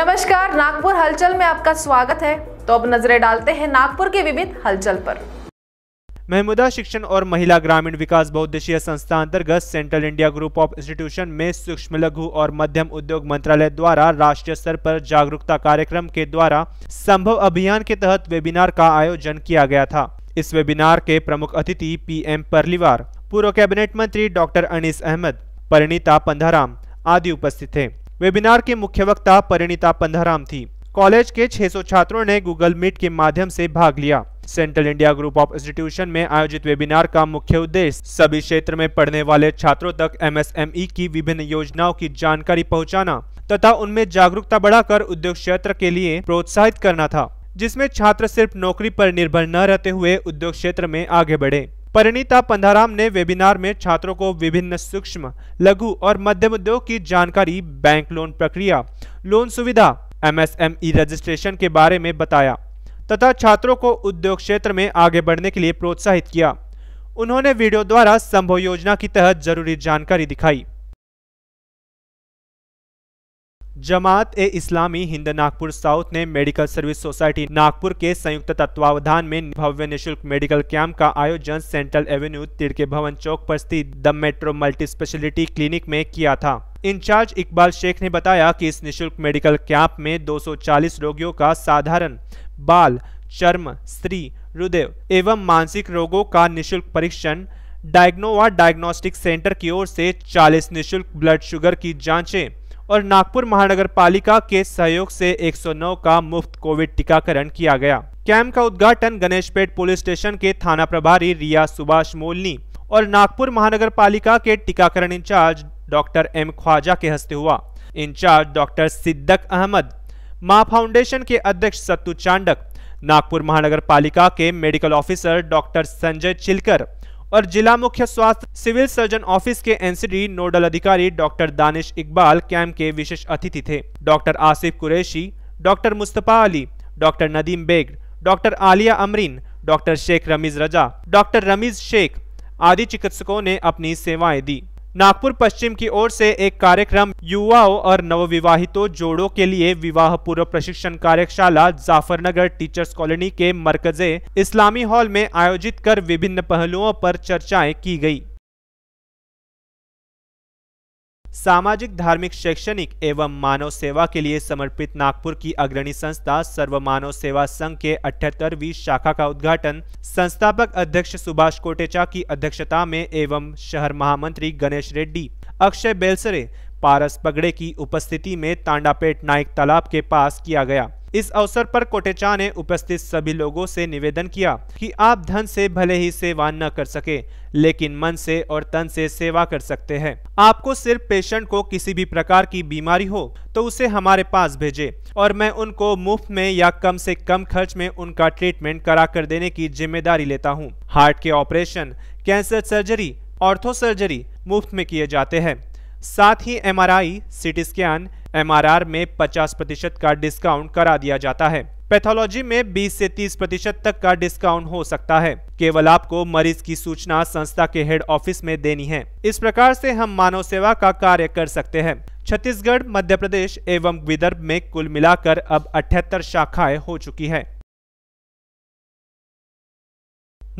नमस्कार नागपुर हलचल में आपका स्वागत है तो अब नजरें डालते हैं नागपुर के विविध हलचल पर महमुदा शिक्षण और महिला ग्रामीण विकास बहुद्देशीय संस्था अंतर्गत central India group of institution में सूक्ष्म लघु और मध्यम उद्योग मंत्रालय द्वारा राष्ट्रीय स्तर पर जागरूकता कार्यक्रम के द्वारा संभव अभियान के तहत वेबिनार का आयोजन किया गया था इस वेबिनार के प्रमुख अतिथि एम परलीवार पूर्व कैबिनेट मंत्री डॉक्टर अनिस अहमद परिणीता पंधाराम आदि उपस्थित थे वेबिनार के मुख्य वक्ता परिणीता पंधाराम थी कॉलेज के 600 छात्रों ने गूगल मीट के माध्यम से भाग लिया central India group of institution में आयोजित वेबिनार का मुख्य उद्देश्य सभी क्षेत्र में पढ़ने वाले छात्रों तक एमएसएमई की विभिन्न योजनाओं की जानकारी पहुंचाना तथा उनमें जागरूकता बढ़ाकर उद्योग क्षेत्र के लिए प्रोत्साहित करना था जिसमें छात्र सिर्फ नौकरी पर निर्भर न रहते हुए उद्योग क्षेत्र में आगे बढ़े परिणीता पंधाराम ने वेबिनार में छात्रों को विभिन्न सूक्ष्म लघु और मध्यम उद्योग की जानकारी बैंक लोन प्रक्रिया लोन सुविधा एमएसएमई रजिस्ट्रेशन के बारे में बताया तथा छात्रों को उद्योग क्षेत्र में आगे बढ़ने के लिए प्रोत्साहित किया उन्होंने वीडियो द्वारा संभव योजना की तहत जरूरी जानकारी दिखाई जमात ए इस्लामी हिंद नागपुर साउथ ने मेडिकल सर्विस सोसाइटी नागपुर के संयुक्त तत्वावधान में भव्य निःशुल्क मेडिकल कैंप का आयोजन सेंट्रल एवेन्यू तिड़के भवन चौक पर स्थित the metro multi speciality clinic में किया था इंचार्ज इकबाल शेख ने बताया कि इस निःशुल्क मेडिकल कैंप में 240 रोगियों का साधारण बाल चर्म स्त्री हृदय एवं मानसिक रोगों का निःशुल्क परीक्षण डायग्नोवा डायग्नोस्टिक सेंटर की ओर से 40 निशुल्क ब्लड शुगर की जांचें और नागपुर महानगर पालिका के सहयोग से 109 का मुफ्त कोविड टीकाकरण किया गया कैंप का उद्घाटन गणेशपेट पुलिस स्टेशन के थाना प्रभारी रिया सुभाष मोलनी और नागपुर महानगर पालिका के टीकाकरण इंचार्ज डॉक्टर एम ख्वाजा के हस्ते हुआ इंचार्ज डॉक्टर सिद्दक अहमद माँ फाउंडेशन के अध्यक्ष सत्तू चांडक नागपुर महानगर पालिका के medical officer doctor Sanjay Chilkar और जिला मुख्य स्वास्थ्य सिविल सर्जन ऑफिस के एनसीडी नोडल अधिकारी डॉक्टर दानिश इकबाल कैंप के विशेष अतिथि थे doctor Asif Qureshi doctor Mustafa Ali doctor Nadeem Baig doctor Aliya Amreen doctor Shaikh Ramiz Raza doctor Ramiz Shaikh आदि चिकित्सकों ने अपनी सेवाएं दी नागपुर पश्चिम की ओर से एक कार्यक्रम युवाओं और नवविवाहितों जोड़ों के लिए विवाह पूर्व प्रशिक्षण कार्यशाला जाफरनगर टीचर्स कॉलोनी के मरकजे इस्लामी हॉल में आयोजित कर विभिन्न पहलुओं पर चर्चाएं की गई सामाजिक धार्मिक शैक्षणिक एवं मानव सेवा के लिए समर्पित नागपुर की अग्रणी संस्था सर्व मानव सेवा संघ के अठहत्तरवीं शाखा का उद्घाटन संस्थापक अध्यक्ष सुभाष कोटेचा की अध्यक्षता में एवं शहर महामंत्री गणेश रेड्डी अक्षय बेलसरे पारस पगड़े की उपस्थिति में तांडापेट नायक तालाब के पास किया गया इस अवसर पर कोटेचा ने उपस्थित सभी लोगों से निवेदन किया कि आप धन से भले ही सेवा न कर सके लेकिन मन से और तन से सेवा कर सकते हैं आपको सिर्फ पेशेंट को किसी भी प्रकार की बीमारी हो तो उसे हमारे पास भेजे और मैं उनको मुफ्त में या कम से कम खर्च में उनका ट्रीटमेंट करा कर देने की जिम्मेदारी लेता हूँ हार्ट के operation cancer surgery ortho surgery मुफ्त में किए जाते हैं साथ ही एम आर आई स्कैन एमआरआर में 50 प्रतिशत का डिस्काउंट करा दिया जाता है पैथोलॉजी में 20 से 30 प्रतिशत तक का डिस्काउंट हो सकता है केवल आपको मरीज की सूचना संस्था के हेड ऑफिस में देनी है इस प्रकार से हम मानव सेवा का कार्य कर सकते हैं छत्तीसगढ़ मध्य प्रदेश एवं विदर्भ में कुल मिलाकर अब अठहत्तर शाखाएं हो चुकी है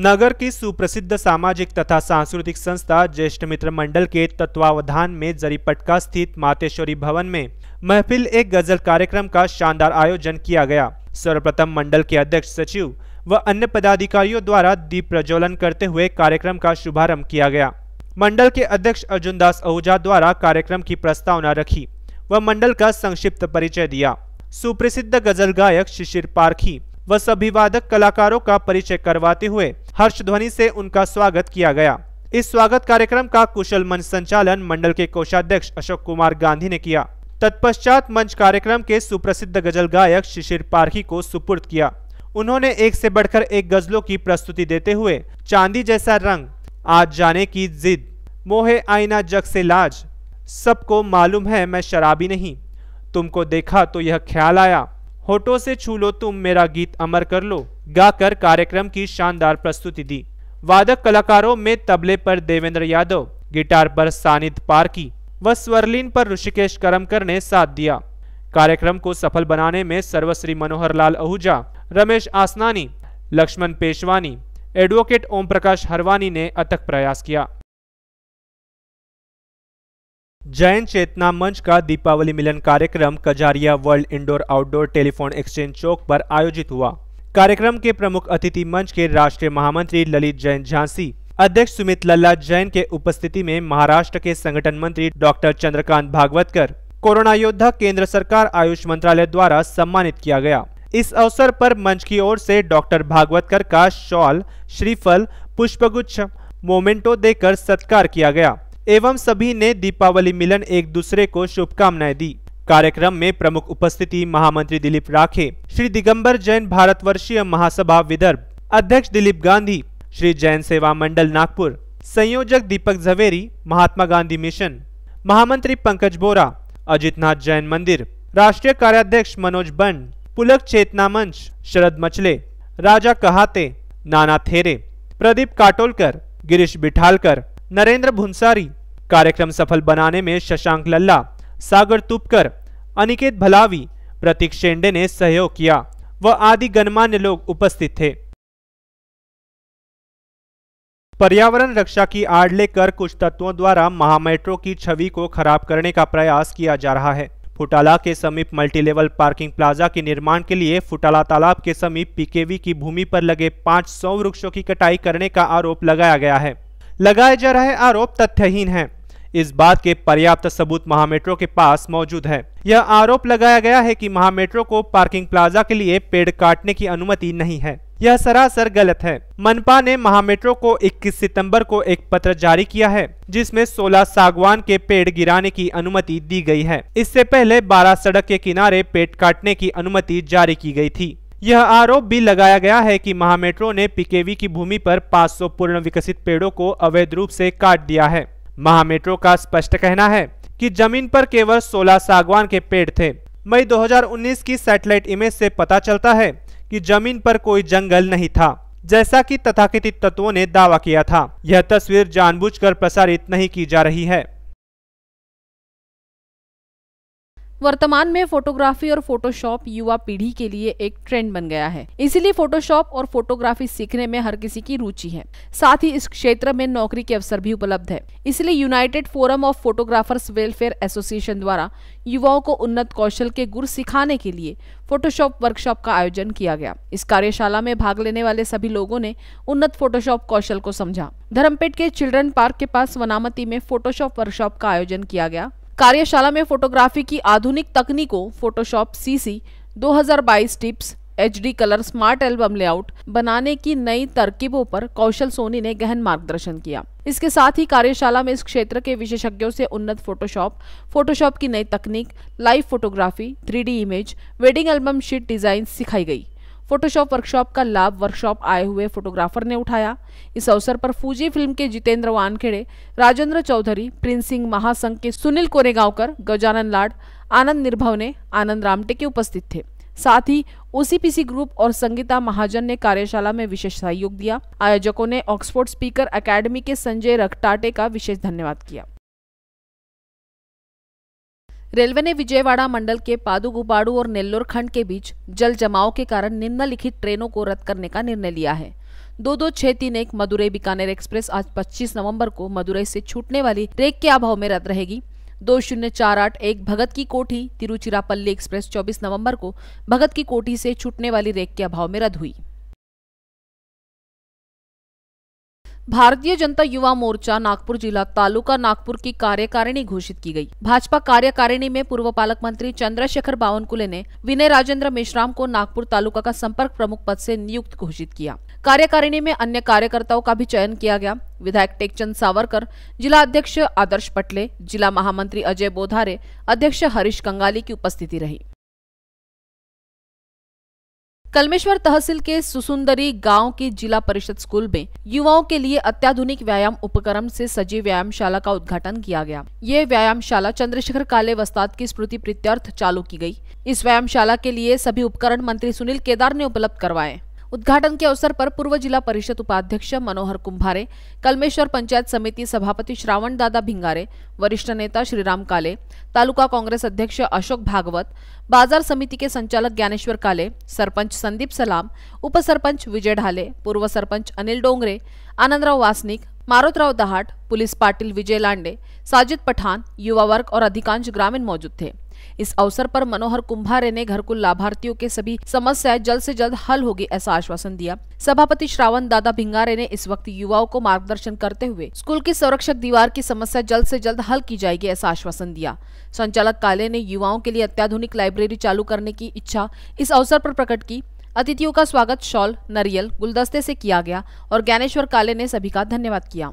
नगर की सुप्रसिद्ध सामाजिक तथा सांस्कृतिक संस्था ज्येष्ठ मित्र मंडल के तत्वावधान में जरीपटका स्थित मातेश्वरी भवन में महफिल एक गजल कार्यक्रम का शानदार आयोजन किया गया सर्वप्रथम मंडल के अध्यक्ष सचिव व अन्य पदाधिकारियों द्वारा दीप प्रज्वलन करते हुए कार्यक्रम का शुभारंभ किया गया मंडल के अध्यक्ष अर्जुन दास अहुजा द्वारा कार्यक्रम की प्रस्तावना रखी व मंडल का संक्षिप्त परिचय दिया सुप्रसिद्ध गजल गायक शिशिर पारखी व सभी वादक कलाकारों का परिचय करवाते हुए हर्ष ध्वनि से उनका स्वागत किया गया इस स्वागत कार्यक्रम का कुशल मंच संचालन मंडल के कोषाध्यक्ष अशोक कुमार गांधी ने किया तत्पश्चात मंच कार्यक्रम के सुप्रसिद्ध गजल गायक शिशिर पारखी को सुपुर्द किया उन्होंने एक से बढ़कर एक गजलों की प्रस्तुति देते हुए चांदी जैसा रंग आज जाने की जिद मोहे आईना जग से लाज सबको मालूम है मैं शराबी नहीं तुमको देखा तो यह ख्याल आया होठों से छू लो तुम मेरा गीत अमर कर लो गाकर कार्यक्रम की शानदार प्रस्तुति दी वादक कलाकारों में तबले पर देवेंद्र यादव गिटार पर सानिध पारकी व स्वरलीन पर ऋषिकेश करमकर ने साथ दिया कार्यक्रम को सफल बनाने में सर्वश्री मनोहर लाल आहूजा रमेश आसनानी लक्ष्मण पेशवानी एडवोकेट ओम प्रकाश हरवानी ने अथक प्रयास किया जैन चेतना मंच का दीपावली मिलन कार्यक्रम Kajaria world indoor outdoor telephone exchange चौक पर आयोजित हुआ कार्यक्रम के प्रमुख अतिथि मंच के राष्ट्रीय महामंत्री ललित जैन झांसी अध्यक्ष सुमित लल्ला जैन के उपस्थिति में महाराष्ट्र के संगठन मंत्री डॉक्टर चंद्रकांत भागवतकर कोरोना योद्धा केंद्र सरकार आयुष मंत्रालय द्वारा सम्मानित किया गया इस अवसर पर मंच की ओर से डॉक्टर भागवतकर का शॉल श्रीफल पुष्पगुच्छ मोमेंटो देकर सत्कार किया गया एवं सभी ने दीपावली मिलन एक दूसरे को शुभकामनाएं दी कार्यक्रम में प्रमुख उपस्थिति महामंत्री दिलीप राखे श्री दिगंबर जैन भारतवर्षीय महासभा विदर्भ अध्यक्ष दिलीप गांधी श्री जैन सेवा मंडल नागपुर संयोजक दीपक झवेरी महात्मा गांधी मिशन महामंत्री पंकज बोरा अजितनाथ जैन मंदिर राष्ट्रीय कार्याध्यक्ष मनोज बन पुलक चेतना मंच शरद मचले राजा कहाते नाना थेरे प्रदीप काटोलकर गिरीश बिठालकर नरेंद्र भुंसारी कार्यक्रम सफल बनाने में शशांक लल्ला सागर तुपकर अनिकेत भलावी प्रतीक शेंडे ने सहयोग किया व आदि गणमान्य लोग उपस्थित थे पर्यावरण रक्षा की आड़ लेकर कुछ तत्वों द्वारा महामेट्रो की छवि को खराब करने का प्रयास किया जा रहा है फुटाला के समीप मल्टीलेवल पार्किंग प्लाजा के निर्माण के लिए फुटाला तालाब के समीप पीकेवी की भूमि पर लगे 500 वृक्षों की कटाई करने का आरोप लगाया गया है लगाए जा रहे आरोप तथ्यहीन है इस बात के पर्याप्त सबूत महामेट्रो के पास मौजूद है यह आरोप लगाया गया है कि महामेट्रो को पार्किंग प्लाजा के लिए पेड़ काटने की अनुमति नहीं है यह सरासर गलत है मनपा ने महामेट्रो को 21 सितंबर को एक पत्र जारी किया है जिसमें 16 सागवान के पेड़ गिराने की अनुमति दी गई है इससे पहले 12 सड़क के किनारे पेड़ काटने की अनुमति जारी की गई थी यह आरोप भी लगाया गया है कि महामेट्रो ने पीकेवी की भूमि पर 500 पूर्ण विकसित पेड़ों को अवैध रूप से काट दिया है महामेट्रो का स्पष्ट कहना है कि जमीन पर केवल 16 सागवान के पेड़ थे मई 2019 की सैटेलाइट इमेज से पता चलता है कि जमीन पर कोई जंगल नहीं था जैसा कि तथाकथित तत्वों ने दावा किया था यह तस्वीर जानबूझकर प्रसारित नहीं की जा रही है वर्तमान में फोटोग्राफी और फोटोशॉप युवा पीढ़ी के लिए एक ट्रेंड बन गया है इसीलिए फोटोशॉप और फोटोग्राफी सीखने में हर किसी की रुचि है साथ ही इस क्षेत्र में नौकरी के अवसर भी उपलब्ध है इसलिए united forum of photographers welfare association द्वारा युवाओं को उन्नत कौशल के गुर सिखाने के लिए फोटोशॉप वर्कशॉप का आयोजन किया गया इस कार्यशाला में भाग लेने वाले सभी लोगों ने उन्नत फोटोशॉप कौशल को समझा धर्मपेट के चिल्ड्रन पार्क के पास वनामती में फोटोशॉप वर्कशॉप का आयोजन किया गया कार्यशाला में फोटोग्राफी की आधुनिक तकनीकों Photoshop CC 2022 tips HD colour smart album layout बनाने की नई तरकीबों पर कौशल सोनी ने गहन मार्गदर्शन किया इसके साथ ही कार्यशाला में इस क्षेत्र के विशेषज्ञों से उन्नत फोटोशॉप फोटोशॉप की नई तकनीक live photography three image wedding album sheet design सिखाई गई फोटोशॉप वर्कशॉप का लाभ वर्कशॉप आए हुए फोटोग्राफर ने उठाया इस अवसर पर फूजी फिल्म के जितेंद्र वानखेड़े राजेंद्र चौधरी प्रिंस सिंह महासंघ के सुनील कोरेगांवकर गजानन लाड आनंद निर्भव ने आनंद रामटेके उपस्थित थे साथ ही ओसीपीसी ग्रुप और संगीता महाजन ने कार्यशाला में विशेष सहयोग दिया आयोजकों ने ऑक्सफोर्ड स्पीकर अकेडमी के संजय रखटाटे का विशेष धन्यवाद किया रेलवे ने विजयवाड़ा मंडल के पादुगुबाड़ू और नेल्लोर खंड के बीच जल जमाव के कारण निम्नलिखित ट्रेनों को रद्द करने का निर्णय लिया है दो दो छह तीन एक मदुरई बीकानेर एक्सप्रेस आज 25 नवंबर को मदुरई से छूटने वाली रेक के अभाव में रद्द रहेगी दो शून्य चार आठ एक भगत की कोठी तिरुचिरापल्ली एक्सप्रेस 24 नवंबर को भगत की कोठी से छूटने वाली रेक के अभाव में रद्द हुई भारतीय जनता युवा मोर्चा नागपुर जिला तालुका नागपुर की कार्यकारिणी घोषित की गई भाजपा कार्यकारिणी में पूर्व पालक मंत्री चंद्रशेखर बावनकुले ने विनय राजेंद्र मेश्राम को नागपुर तालुका का संपर्क प्रमुख पद से नियुक्त घोषित किया कार्यकारिणी में अन्य कार्यकर्ताओं का भी चयन किया गया विधायक टेकचंद सावरकर जिला अध्यक्ष आदर्श पटले जिला महामंत्री अजय बोधारे अध्यक्ष हरीश कंगाली की उपस्थिति रही कलमेश्वर तहसील के सुसुंदरी गांव के जिला परिषद स्कूल में युवाओं के लिए अत्याधुनिक व्यायाम उपकरण से सजी व्यायामशाला का उद्घाटन किया गया ये व्यायामशाला चंद्रशेखर काले वस्ताद की स्मृति प्रत्यर्थ चालू की गई इस व्यायामशाला के लिए सभी उपकरण मंत्री सुनील केदार ने उपलब्ध करवाए उद्घाटन के अवसर पर पूर्व जिला परिषद उपाध्यक्ष मनोहर कुंभारे कलमेश्वर पंचायत समिति सभापति श्रावण दादा भिंगारे वरिष्ठ नेता श्रीराम काले तालुका कांग्रेस अध्यक्ष अशोक भागवत बाजार समिति के संचालक ज्ञानेश्वर काले सरपंच संदीप सलाम उपसरपंच विजय ढाले पूर्व सरपंच अनिल डोंगरे आनंदराव वासनिक मारोतराव दहाट पुलिस पाटिल विजय लांडे साजिद पठान युवा वर्ग और अधिकांश ग्रामीण मौजूद थे इस अवसर पर मनोहर कुंभारे ने घर कुल लाभार्थियों के सभी समस्याएं जल्द से जल्द हल होगी ऐसा आश्वासन दिया सभापति श्रावण दादा भिंगारे ने इस वक्त युवाओं को मार्गदर्शन करते हुए स्कूल की संरक्षक दीवार की समस्या जल्द से जल्द हल की जाएगी ऐसा आश्वासन दिया संचालक काले ने युवाओं के लिए अत्याधुनिक लाइब्रेरी चालू करने की इच्छा इस अवसर पर प्रकट की अतिथियों का स्वागत शॉल नरियल गुलदस्ते से किया गया और ज्ञानेश्वर काले ने सभी का धन्यवाद किया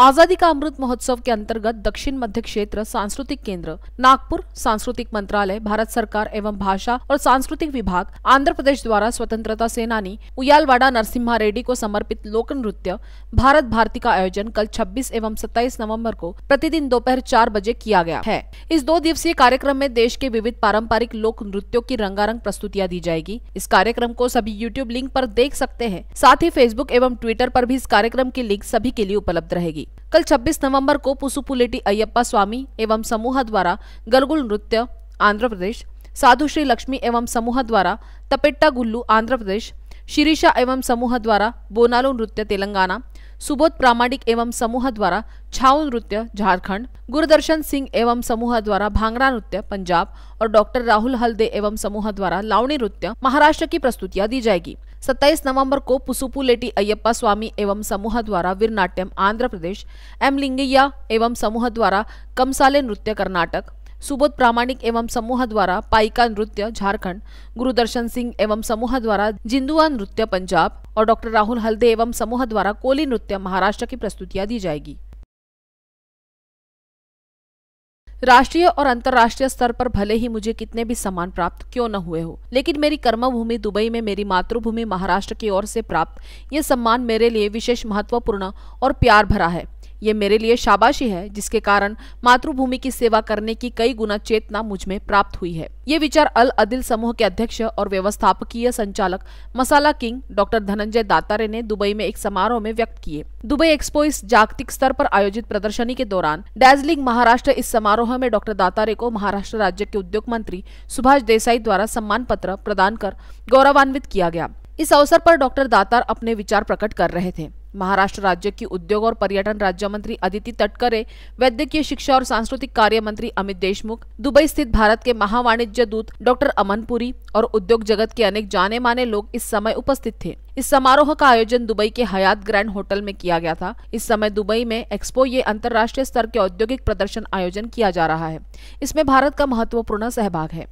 आजादी का अमृत महोत्सव के अंतर्गत दक्षिण मध्य क्षेत्र सांस्कृतिक केंद्र नागपुर सांस्कृतिक मंत्रालय भारत सरकार एवं भाषा और सांस्कृतिक विभाग आंध्र प्रदेश द्वारा स्वतंत्रता सेनानी उयालवाड़ा नरसिम्हा रेड्डी को समर्पित लोक नृत्य भारत भारती का आयोजन कल 26 एवं 27 नवंबर को प्रतिदिन दोपहर चार बजे किया गया है इस दो दिवसीय कार्यक्रम में देश के विविध पारंपरिक लोक नृत्यों की रंगारंग प्रस्तुतियाँ दी जाएगी इस कार्यक्रम को सभी यूट्यूब लिंक आरोप देख सकते हैं साथ ही फेसबुक एवं ट्विटर आरोप भी इस कार्यक्रम की लिंक सभी के लिए उपलब्ध रहेगी होगी कल 26 नवंबर को पुसुपुलेटी अयप्पा स्वामी एवं समूह द्वारा गरगुल नृत्य आंध्र प्रदेश साधु श्री लक्ष्मी एवं समूह द्वारा तपेट्टा गुल्लू आंध्र प्रदेश शिरीषा एवं समूह द्वारा बोनालो नृत्य तेलंगाना सुबोध प्रामाणिक एवं समूह द्वारा छाऊ नृत्य झारखंड गुरुदर्शन सिंह एवं समूह द्वारा भांगड़ा नृत्य पंजाब और डॉक्टर राहुल हल्दे एवं समूह द्वारा लावणी नृत्य महाराष्ट्र की प्रस्तुतियां दी जाएगी सत्ताईस नवंबर को पुसुपुलेटी अयप्पा स्वामी एवं समूह द्वारा वीर नाट्यम आंध्र प्रदेश एम लिंगैया एवं समूह द्वारा कमसाले नृत्य कर्नाटक सुबोध प्रामाणिक एवं समूह द्वारा पाइका नृत्य झारखंड गुरुदर्शन सिंह एवं समूह द्वारा जिंदुआ नृत्य पंजाब और डॉक्टर राहुल हल्दे एवं समूह द्वारा कोली नृत्य महाराष्ट्र की प्रस्तुतियां दी जाएगी राष्ट्रीय और अंतर्राष्ट्रीय स्तर पर भले ही मुझे कितने भी सम्मान प्राप्त क्यों न हुए हो लेकिन मेरी कर्मभूमि दुबई में मेरी मातृभूमि महाराष्ट्र की ओर से प्राप्त ये सम्मान मेरे लिए विशेष महत्वपूर्ण और प्यार भरा है ये मेरे लिए शाबाशी है जिसके कारण मातृभूमि की सेवा करने की कई गुना चेतना मुझ में प्राप्त हुई है ये विचार अल अदिल समूह के अध्यक्ष और व्यवस्थापकीय संचालक मसाला किंग डॉक्टर धनंजय दातारे ने दुबई में एक समारोह में व्यक्त किए दुबई एक्सपो इस जागतिक स्तर पर आयोजित प्रदर्शनी के दौरान डैजलिंग महाराष्ट्र इस समारोह में डॉक्टर दातारे को महाराष्ट्र राज्य के उद्योग मंत्री सुभाष देसाई द्वारा सम्मान पत्र प्रदान कर गौरवान्वित किया गया इस अवसर पर डॉक्टर दातार अपने विचार प्रकट कर रहे थे महाराष्ट्र राज्य की उद्योग और पर्यटन राज्य मंत्री अदिति तटकरे वैद्यकीय शिक्षा और सांस्कृतिक कार्य मंत्री अमित देशमुख दुबई स्थित भारत के महावाणिज्य दूत डॉक्टर अमनपुरी और उद्योग जगत के अनेक जाने माने लोग इस समय उपस्थित थे इस समारोह का आयोजन दुबई के हयात ग्रैंड होटल में किया गया था इस समय दुबई में एक्सपो ये अंतर्राष्ट्रीय स्तर के औद्योगिक प्रदर्शन आयोजन किया जा रहा है इसमें भारत का महत्वपूर्ण सहभाग है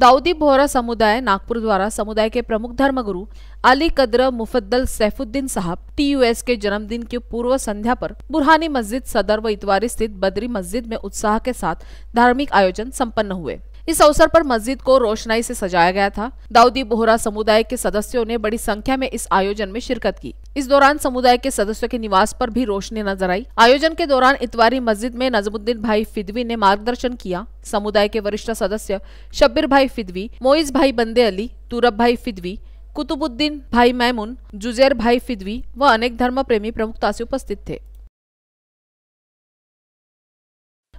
दाऊदी बोहरा समुदाय नागपुर द्वारा समुदाय के प्रमुख धर्मगुरु अली कदर मुफद्दल सैफुद्दीन साहब टीयूएस के जन्मदिन की पूर्व संध्या पर बुरहानी मस्जिद सदर व इतवारी स्थित बद्री मस्जिद में उत्साह के साथ धार्मिक आयोजन संपन्न हुए इस अवसर पर मस्जिद को रोशनाई से सजाया गया था दाऊदी बोहरा समुदाय के सदस्यों ने बड़ी संख्या में इस आयोजन में शिरकत की इस दौरान समुदाय के सदस्यों के निवास पर भी रोशनी नजर आई आयोजन के दौरान इतवारी मस्जिद में नजमुद्दीन भाई फिदवी ने मार्गदर्शन किया समुदाय के वरिष्ठ सदस्य शब्बीर भाई फिदवी मोइज भाई बंदे अली तुरब भाई फिदवी कुतुबुद्दीन भाई मैमुन जुजेर भाई फिदवी व अनेक धर्म प्रेमी प्रमुख उपस्थित थे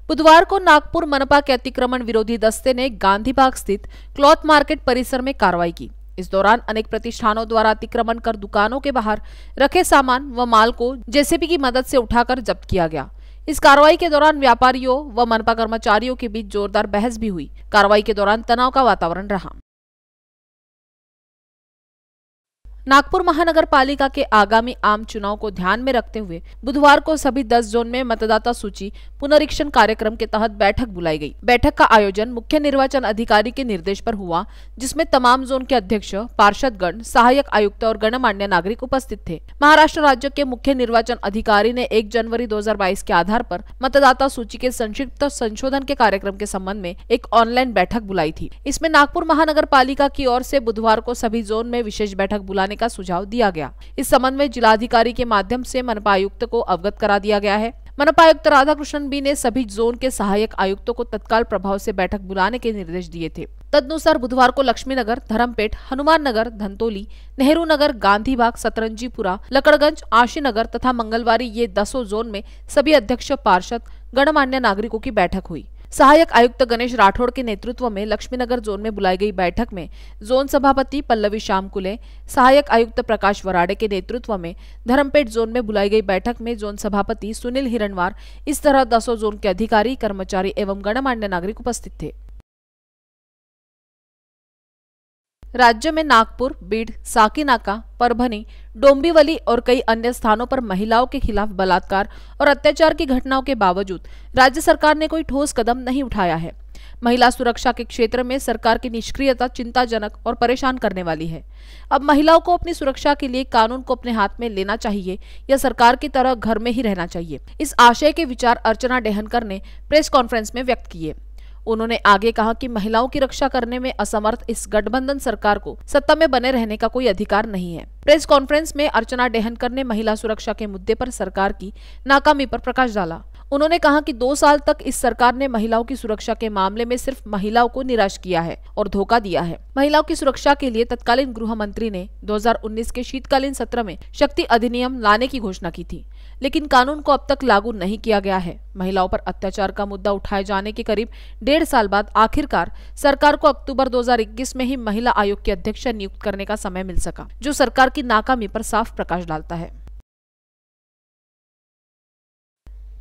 बुधवार को नागपुर मनपा के अतिक्रमण विरोधी दस्ते ने गांधी बाग स्थित क्लॉथ मार्केट परिसर में कार्रवाई की इस दौरान अनेक प्रतिष्ठानों द्वारा अतिक्रमण कर दुकानों के बाहर रखे सामान व माल को जेसीबी की मदद से उठाकर जब्त किया गया इस कार्रवाई के दौरान व्यापारियों व मनपा कर्मचारियों के बीच जोरदार बहस भी हुई कार्रवाई के दौरान तनाव का वातावरण रहा नागपुर महानगर पालिका के आगामी आम चुनाव को ध्यान में रखते हुए बुधवार को सभी 10 जोन में मतदाता सूची पुनरीक्षण कार्यक्रम के तहत बैठक बुलाई गई। बैठक का आयोजन मुख्य निर्वाचन अधिकारी के निर्देश पर हुआ जिसमें तमाम जोन के अध्यक्ष पार्षदगण सहायक आयुक्त और गणमान्य नागरिक उपस्थित थे महाराष्ट्र राज्य के मुख्य निर्वाचन अधिकारी ने एक जनवरी दो के आधार आरोप मतदाता सूची के संक्षिप्त संशोधन के कार्यक्रम के संबंध में एक ऑनलाइन बैठक बुलाई थी इसमें नागपुर महानगर पालिका की ओर ऐसी बुधवार को सभी जोन में विशेष बैठक बुलाने का सुझाव दिया गया इस संबंध में जिलाधिकारी के माध्यम से मनपा आयुक्त को अवगत करा दिया गया है मनपा आयुक्त राधाकृष्णन बी ने सभी जोन के सहायक आयुक्तों को तत्काल प्रभाव से बैठक बुलाने के निर्देश दिए थे तदनुसार बुधवार को लक्ष्मी नगर धर्मपेट हनुमान नगर धनतोली नेहरू नगर गांधी बाग सतरंजीपुरा लकड़गंज आशी नगर तथा मंगलवारी ये दसों जोन में सभी अध्यक्ष पार्षद गणमान्य नागरिकों की बैठक हुई सहायक आयुक्त गणेश राठौड़ के नेतृत्व में लक्ष्मीनगर जोन में बुलाई गई बैठक में जोन सभापति पल्लवी श्याम कुले सहायक आयुक्त प्रकाश वराड़े के नेतृत्व में धर्मपेट जोन में बुलाई गई बैठक में जोन सभापति सुनील हिरणवार इस तरह दसों जोन के अधिकारी कर्मचारी एवं गणमान्य नागरिक उपस्थित थे राज्य में नागपुर बीड साकीनाका परभनी डोंबिवली और कई अन्य स्थानों पर महिलाओं के खिलाफ बलात्कार और अत्याचार की घटनाओं के बावजूद राज्य सरकार ने कोई ठोस कदम नहीं उठाया है महिला सुरक्षा के क्षेत्र में सरकार की निष्क्रियता चिंताजनक और परेशान करने वाली है अब महिलाओं को अपनी सुरक्षा के लिए कानून को अपने हाथ में लेना चाहिए या सरकार की तरह घर में ही रहना चाहिए इस आशय के विचार अर्चना डेहनकर ने प्रेस कॉन्फ्रेंस में व्यक्त किए उन्होंने आगे कहा कि महिलाओं की रक्षा करने में असमर्थ इस गठबंधन सरकार को सत्ता में बने रहने का कोई अधिकार नहीं है प्रेस कॉन्फ्रेंस में अर्चना डेहनकर ने महिला सुरक्षा के मुद्दे पर सरकार की नाकामी पर प्रकाश डाला उन्होंने कहा कि दो साल तक इस सरकार ने महिलाओं की सुरक्षा के मामले में सिर्फ महिलाओं को निराश किया है और धोखा दिया है महिलाओं की सुरक्षा के लिए तत्कालीन गृह मंत्री ने 2019 के शीतकालीन सत्र में शक्ति अधिनियम लाने की घोषणा की थी लेकिन कानून को अब तक लागू नहीं किया गया है महिलाओं पर अत्याचार का मुद्दा उठाए जाने के करीब डेढ़ साल बाद आखिरकार सरकार को अक्टूबर 2021 में ही महिला आयोग के अध्यक्ष नियुक्त करने का समय मिल सका जो सरकार की नाकामी पर साफ प्रकाश डालता है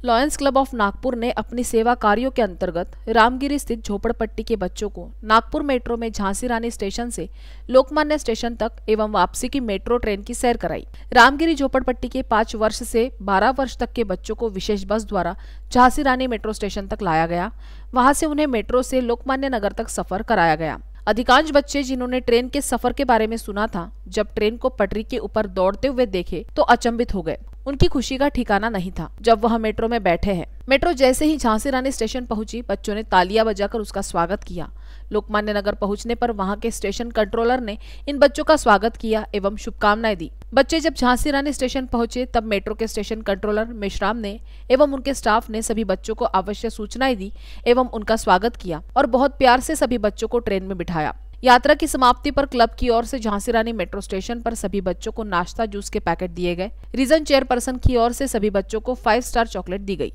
लॉयंस क्लब ऑफ नागपुर ने अपनी सेवा कार्यों के अंतर्गत रामगिरी स्थित झोपड़पट्टी के बच्चों को नागपुर मेट्रो में झांसी रानी स्टेशन से लोकमान्य स्टेशन तक एवं वापसी की मेट्रो ट्रेन की सैर कराई रामगिरी झोपड़पट्टी के पाँच वर्ष से बारह वर्ष तक के बच्चों को विशेष बस द्वारा झांसी रानी मेट्रो स्टेशन तक लाया गया वहाँ से उन्हें मेट्रो से लोकमान्य नगर तक सफर कराया गया अधिकांश बच्चे जिन्होंने ट्रेन के सफर के बारे में सुना था जब ट्रेन को पटरी के ऊपर दौड़ते हुए देखे तो अचंभित हो गए उनकी खुशी का ठिकाना नहीं था जब वह मेट्रो में बैठे हैं मेट्रो जैसे ही झांसी रानी स्टेशन पहुंची बच्चों ने तालियां बजाकर उसका स्वागत किया लोकमान्य नगर पहुंचने पर वहां के स्टेशन कंट्रोलर ने इन बच्चों का स्वागत किया एवं शुभकामनाएं दी बच्चे जब झांसी रानी स्टेशन पहुंचे तब मेट्रो के स्टेशन कंट्रोलर मेश्राम ने एवं उनके स्टाफ ने सभी बच्चों को आवश्यक सूचनाएं दी एवं उनका स्वागत किया और बहुत प्यार से सभी बच्चों को ट्रेन में बिठाया यात्रा की समाप्ति पर क्लब की ओर से झांसी रानी मेट्रो स्टेशन पर सभी बच्चों को नाश्ता जूस के पैकेट दिए गए रीजन चेयरपर्सन की ओर से सभी बच्चों को फाइव स्टार चॉकलेट दी गई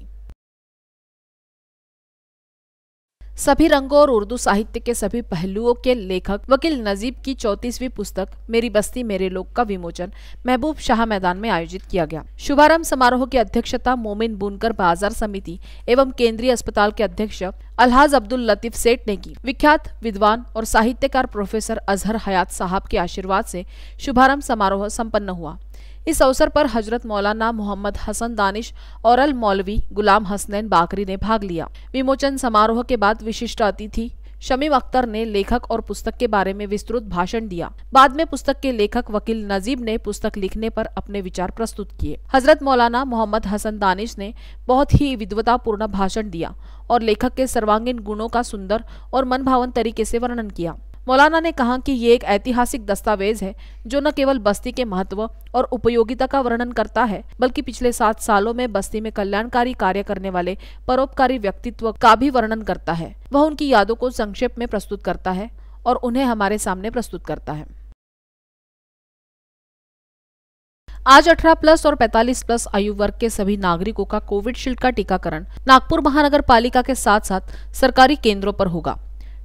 सभी रंगों और उर्दू साहित्य के सभी पहलुओं के लेखक वकील नजीब की चौतीसवीं पुस्तक मेरी बस्ती मेरे लोग का विमोचन महबूब शाह मैदान में आयोजित किया गया शुभारंभ समारोह की अध्यक्षता मोमिन बुनकर बाजार समिति एवं केंद्रीय अस्पताल के अध्यक्ष अलहाज अब्दुल लतीफ सेठ ने की विख्यात विद्वान और साहित्यकार प्रोफेसर अजहर हयात साहब के आशीर्वाद ऐसी शुभारम्भ समारोह सम्पन्न हुआ इस अवसर पर हजरत मौलाना मोहम्मद हसन दानिश और अल मौलवी गुलाम हसनैन बाकरी ने भाग लिया विमोचन समारोह के बाद विशिष्ट अतिथि शमीम अख्तर ने लेखक और पुस्तक के बारे में विस्तृत भाषण दिया बाद में पुस्तक के लेखक वकील नजीब ने पुस्तक लिखने पर अपने विचार प्रस्तुत किए हजरत मौलाना मोहम्मद हसन दानिश ने बहुत ही विद्वतापूर्ण भाषण दिया और लेखक के सर्वांगीण गुणों का सुंदर और मनभावन तरीके से वर्णन किया मौलाना ने कहा कि ये एक ऐतिहासिक दस्तावेज है जो न केवल बस्ती के महत्व और उपयोगिता का वर्णन करता है बल्कि पिछले सात सालों में बस्ती में कल्याणकारी कार्य करने वाले परोपकारी व्यक्तित्व का भी वर्णन करता है वह उनकी यादों को संक्षेप में प्रस्तुत करता है और उन्हें हमारे सामने प्रस्तुत करता है आज 18 प्लस और 45 प्लस आयु वर्ग के सभी नागरिकों का कोविडशील्ड का टीकाकरण नागपुर महानगर पालिका के साथ साथ सरकारी केंद्रों पर होगा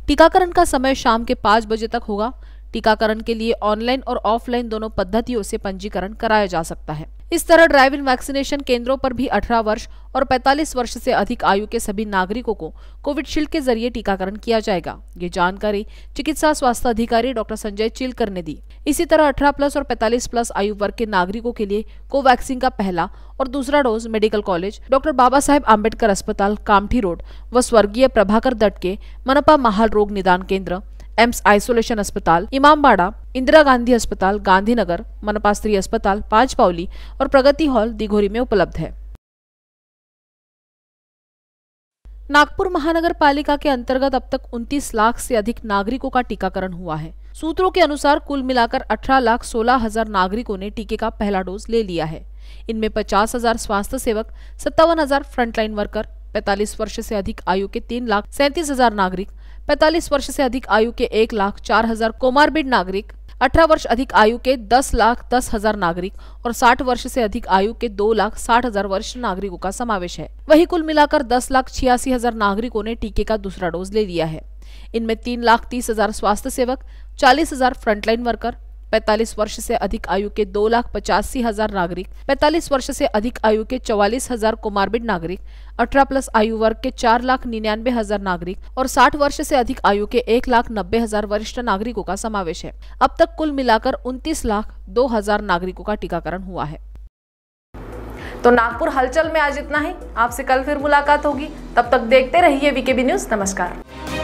टीकाकरण का समय शाम के पाँच बजे तक होगा टीकाकरण के लिए ऑनलाइन और ऑफलाइन दोनों पद्धतियों से पंजीकरण कराया जा सकता है इस तरह ड्राइव इन वैक्सीनेशन केंद्रों पर भी 18 वर्ष और 45 वर्ष से अधिक आयु के सभी नागरिकों को कोविडशील्ड के जरिए टीकाकरण किया जाएगा ये जानकारी चिकित्सा स्वास्थ्य अधिकारी डॉक्टर संजय चिलकर ने दी इसी तरह 18 प्लस और 45 प्लस आयु वर्ग के नागरिकों के लिए कोवैक्सीन का पहला और दूसरा dose medical college doctor Baba Saheb Ambedkar अस्पताल कामठी रोड व स्वर्गीय प्रभाकर दट के मनपा महाल रोग निदान केंद्र एम्स आइसोलेशन अस्पताल इमामबाड़ा इंदिरा गांधी अस्पताल गांधीनगर मनपा स्त्री अस्पताल पांच पावली और प्रगति हॉल दिघोरी में उपलब्ध है नागपुर महानगर पालिका के अंतर्गत अब तक 29 लाख से अधिक नागरिकों का टीकाकरण हुआ है सूत्रों के अनुसार कुल मिलाकर अठारह लाख सोलह हजार नागरिकों ने टीके का पहला डोज ले लिया है इनमें पचास हजार स्वास्थ्य सेवक सत्तावन हजार फ्रंटलाइन वर्कर पैतालीस वर्ष से अधिक आयु के तीन लाख सैंतीस हजार नागरिक पैतालीस वर्ष से अधिक आयु के एक लाख चार हजार कोमारबिड नागरिक अठारह वर्ष अधिक आयु के दस लाख दस हजार नागरिक और साठ वर्ष से अधिक आयु के दो लाख साठ हजार वर्ष नागरिकों का समावेश है वही कुल मिलाकर दस लाख छियासी हजार नागरिकों ने टीके का दूसरा डोज ले लिया है इनमें तीन लाख तीस हजार स्वास्थ्य सेवक चालीस हजार फ्रंटलाइन वर्कर 45 वर्ष से अधिक आयु के दो लाख पचासी हजार नागरिक 45 वर्ष से अधिक आयु के चौवालीस हजार कुमारबिड नागरिक 18 प्लस आयु वर्ग के चार लाख निन्यानवे हजार नागरिक और 60 वर्ष से अधिक आयु के एक लाख नब्बे हजार वरिष्ठ नागरिकों का समावेश है अब तक कुल मिलाकर उनतीस लाख दो हजार नागरिकों का टीकाकरण हुआ है तो नागपुर हलचल में आज इतना ही आपसे कल फिर मुलाकात होगी तब तक देखते रहिए वीकेबी न्यूज नमस्कार